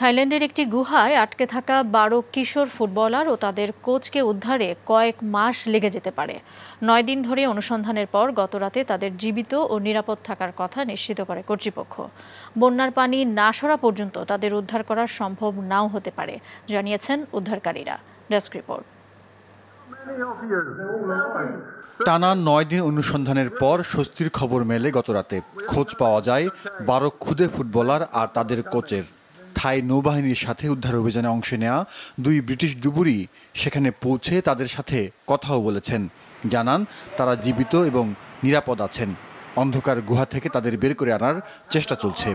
থাইল্যান্ডের একটি গুহায় আটকে থাকা বারো কিশোর ফুটবলার ও তাদের কোচকে উদ্ধারে কয়েক মাস লেগে যেতে পারে নয় দিন ধরে অনুসন্ধানের পর গতরাতে তাদের জীবিত ও নিরাপদ থাকার কথা নিশ্চিত করে কর্তৃপক্ষ বন্যার পানি না সরা পর্যন্ত তাদের উদ্ধার করা সম্ভব নাও হতে পারে জানিয়েছেন উদ্ধারকারীরা ডেস্ক রিপোর্ট টানা নয় দিন অনুসন্ধানের পর স্বস্তির খবর মেলে গতরাতে খোঁজ পাওয়া যায় বারো ক্ষুদে ফুটবলার আর তাদের কোচের থাই নৌবাহিনীর সাথে উদ্ধার অভিযানে অংশ নেওয়া দুই ব্রিটিশ ডুবুরি সেখানে পৌঁছে তাদের সাথে কথাও বলেছেন জানান তারা জীবিত এবং নিরাপদ আছেন অন্ধকার গুহা থেকে তাদের বের করে আনার চেষ্টা চলছে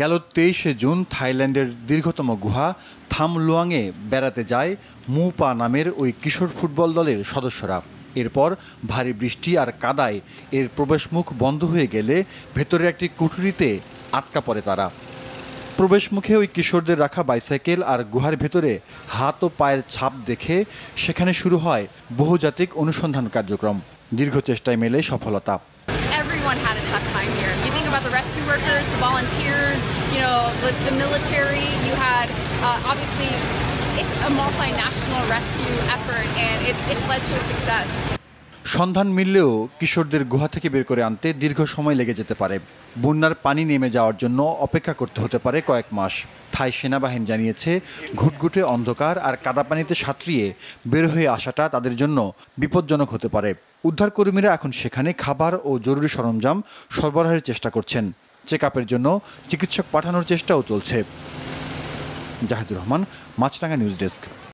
গেল তেইশে জুন থাইল্যান্ডের দীর্ঘতম গুহা থামলুয়াংয়ে বেড়াতে যায় মুপা নামের ওই কিশোর ফুটবল দলের সদস্যরা এরপর ভারী বৃষ্টি আর কাদায় এর প্রবেশমুখ বন্ধ হয়ে গেলে ভেতরে একটি কুঠুরিতে আটকা পড়ে তারা প্রবেশ মুখে ওই কিশোরদের রাখা বাইসাইকেল আর গুহার ভেতরে হাত ও পায়ের ছাপ দেখে সেখানে শুরু হয় বহুজাতিক অনুসন্ধান কার্যক্রম দীর্ঘ চেষ্টায় মেলে সফলতা everyone had a tough time here. You think about the rescue workers, the volunteers, you know, the, the military. You had uh, obviously it's a multinational rescue effort, and it's it's led to a success. সন্ধান মিললেও কিশোরদের গুহা থেকে বের করে আনতে দীর্ঘ সময় লেগে যেতে পারে বন্যার পানি নেমে যাওয়ার জন্য অপেক্ষা করতে হতে পারে কয়েক মাস থাই সেনাবাহিনী জানিয়েছে ঘুটঘুটে অন্ধকার আর কাদা পানিতে সাঁতরিয়ে বের হয়ে আসাটা তাদের জন্য বিপজ্জনক হতে পারে উদ্ধারকর্মীরা এখন সেখানে খাবার ও জরুরি সরঞ্জাম সরবরাহের চেষ্টা করছেন চেক আপের জন্য চিকিৎসক পাঠানোর চেষ্টাও চলছে জাহিদুর রহমান মাছরাঙ্গা নিউজ ডেস্ক